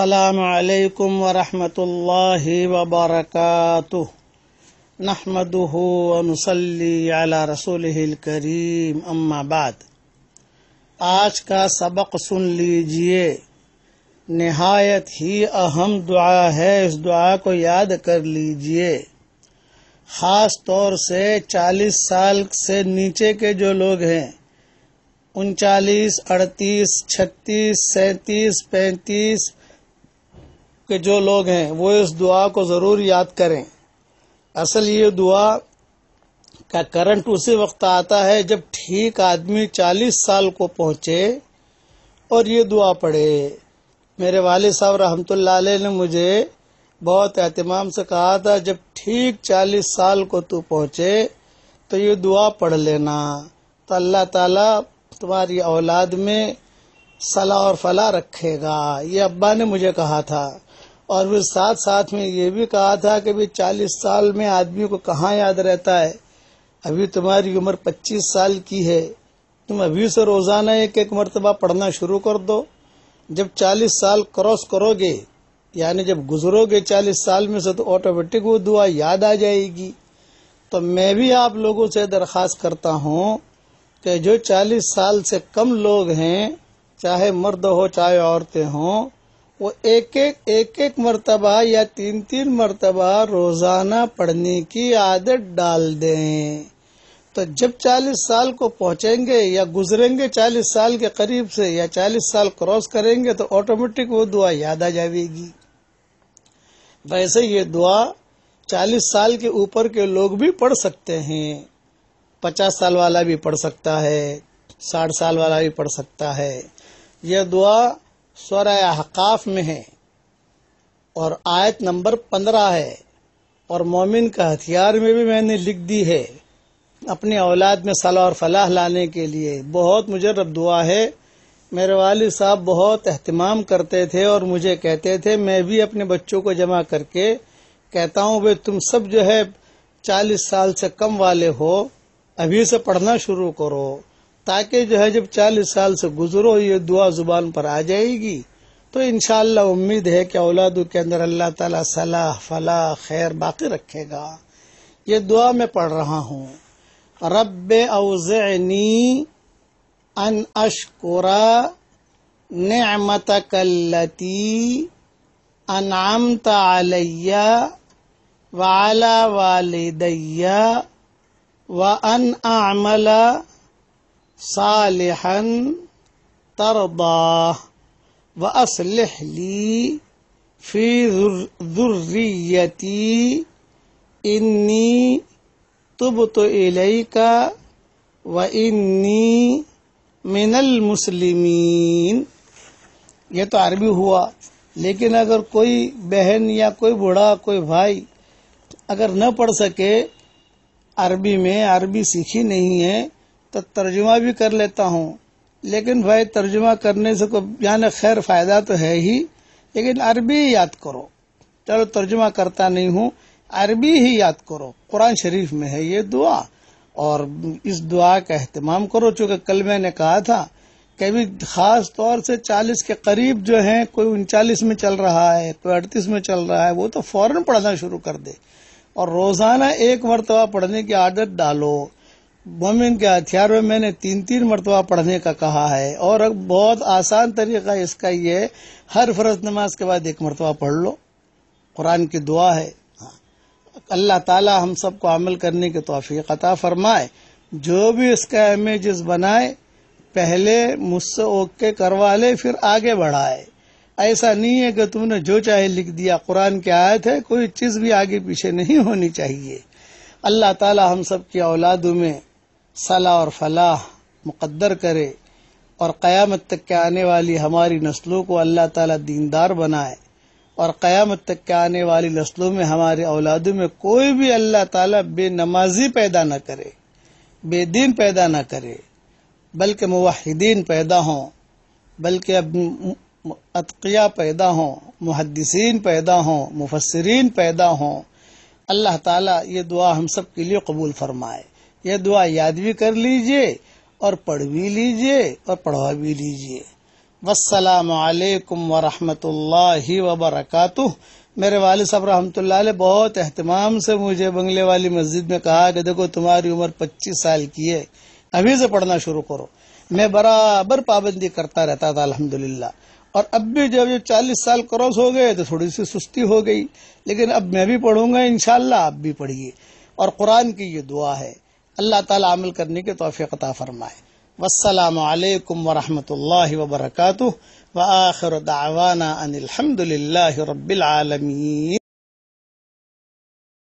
अलैक्म वरहमतुल्लाह वबरकातुह नहमदुहु वनुसल्ली अला रसूलिहिल करीम अम्मा बाद आज का सबक सुन लीजिए नहायत ही अहम दुआ है इस दुआ को याद कर लीजिए ख़ास तौर से 40 साल से नीचे के जो लोग हैं उनचालीस अड़तीस छत्तीस सैतीस पैंतीस के जो लोग हैं वो इस दुआ को ज़रूर याद करें असल ये दुआ का करंट उसी वक्त आता है जब ठीक आदमी चालीस साल को पहुंचे और ये दुआ पढ़े मेरे वाले साहब रहमतुल्ला ने मुझे बहुत अहतमाम से कहा था जब ठीक चालीस साल को तू पहुंचे तो ये दुआ पढ़ लेना तो अल्लाह ताला तुम्हारी औलाद में सलाह और फला रखेगा ये अब्बा ने मुझे कहा था और फिर साथ साथ में ये भी कहा था कि भाई चालीस साल में आदमी को कहाँ याद रहता है अभी तुम्हारी उम्र पच्चीस साल की है तुम अभी से रोज़ाना एक एक मरतबा पढ़ना शुरू कर दो जब चालीस साल क्रॉस करोगे यानी जब गुजरोगे चालीस साल में से तो ऑटोमेटिक वो दुआ याद आ जाएगी तो मैं भी आप लोगों से दरख्वास्त करता हूँ कि जो चालीस साल से कम लोग हैं चाहे मर्द हो चाहे औरतें हों वो एक एक एक एक मरतबा या तीन तीन मरतबा रोज़ाना पढ़ने की आदत डाल दें तो जब चालीस साल को पहुंचेंगे या गुजरेंगे चालीस साल के करीब से या चालीस साल क्रॉस करेंगे तो ऑटोमेटिक वो दुआ याद आ जाएगी वैसे तो ये दुआ चालीस साल के ऊपर के लोग भी पढ़ सकते हैं पचास साल वाला भी पढ़ सकता है साठ साल वाला भी पढ़ सकता है यह दुआ स्वर अहकाफ में है और आयत नंबर पंद्रह है और मोमिन का हथियार में भी मैंने लिख दी है अपने औलाद में सलाह और फलाह लाने के लिए बहुत मुझे रब दुआ है मेरे वालिद साहब बहुत अहतमाम करते थे और मुझे कहते थे मैं भी अपने बच्चों को जमा करके कहता हूँ भाई तुम सब जो है चालीस साल से कम वाले हो अभी से पढ़ना शुरू करो ताकि जो है जब चालीस साल से गुजरो ये दुआ जुबान पर आ जाएगी तो इनशाला उम्मीद है कि औलादों के अंदर अल्लाह ताला सलाह फलाह खैर बाकी रखेगा ये दुआ मैं पढ़ रहा हूँ रब अवजनी अन अशकुरा नमत कल्लती अनामत तलैया वाला वालदैया व वा अन आमला صالحا ترضى व لي في ذريتي जुर्रियती تبت तुब तो من व इन्नी ये तो अरबी हुआ लेकिन अगर कोई बहन या कोई बूढ़ा कोई भाई अगर न पढ़ सके अरबी में अरबी सीखी नहीं है तो तर्जुमा भी कर लेता हूँ लेकिन भाई तर्जुमा करने से कोई यानी खैर फ़ायदा तो है ही लेकिन अरबी याद करो चलो तर्जुमा करता नहीं हूँ अरबी ही याद करो कुरान शरीफ में है ये दुआ और इस दुआ का अहतमाम करो चूंकि कल मैंने कहा था कभी खास तौर से 40 के करीब जो है कोई उनचालीस में चल रहा है कोई अड़तीस में चल रहा है वो तो फौरन पढ़ना शुरू कर दे और रोज़ाना एक मरतबा पढ़ने की आदत डालो हम के हथियार में मैंने तीन तीन मरतबा पढ़ने का कहा है और अब बहुत आसान तरीका इसका ये है हर फर्ज नमाज के बाद एक मरतबा पढ़ लो कुरान की दुआ है अल्लाह ताला हम सबको अमल करने के तोफ़ी अता फरमाए जो भी इसका इमेज बनाए पहले मुझसे ओके करवा ले फिर आगे बढ़ाए ऐसा नहीं है कि तुमने जो चाहे लिख दिया कुरान की आयत है कोई चीज़ भी आगे पीछे नहीं होनी चाहिए अल्लाह ताला हम सब की औलादों में सलाह और फलाह मुकद्दर करे और क़यामत तक के आने वाली हमारी नस्लों को अल्लाह ताला दीनदार बनाए और क़यामत तक के आने वाली नस्लों में हमारे औलादों में कोई भी अल्लाह ताला बेनमाजी पैदा न करे बेदीन पैदा न करे बल्कि मुवाहिदीन पैदा हों बल्कि अब अतकिया पैदा हों मुहदसिन पैदा हों मुफसरीन पैदा हों अल्लाह ताला ये दुआ हम सब के लिए कबूल फरमाए यह दुआ याद भी कर लीजिए और पढ़ भी लीजिए और पढ़वा भी लीजिए वसलामकुम वरहमत वबरकू मेरे वाले साहब ने बहुत अहतमाम से मुझे बंगले वाली मस्जिद में कहा कि देखो तुम्हारी उम्र 25 साल की है अभी से पढ़ना शुरू करो मैं बराबर पाबंदी करता रहता था अल्हम्दुलिल्लाह और अब भी जब जब 40 साल क्रॉस हो गए तो थोड़ी सी सुस्ती हो गई लेकिन अब मैं भी पढ़ूंगा इनशाला आप भी पढ़िए और कुरान की ये दुआ है अल्लाह ताला अमल करने के तोफ़ीक़ता फरमाए वालकम वरहमत ला वरक व आखिर दावाना अनिलहमदिल्ला रबालमीन